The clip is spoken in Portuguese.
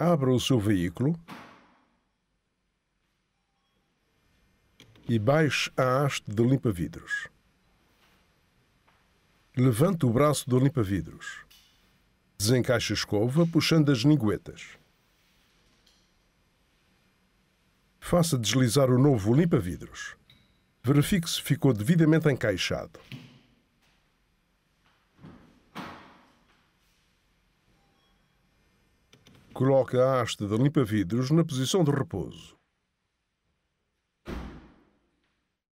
abra o seu veículo e baixe a haste do limpa-vidros. Levante o braço do limpa-vidros. Desencaixe a escova puxando as linguetas. Faça deslizar o novo limpa-vidros. Verifique se ficou devidamente encaixado. coloca a haste de limpa-vidros na posição de repouso.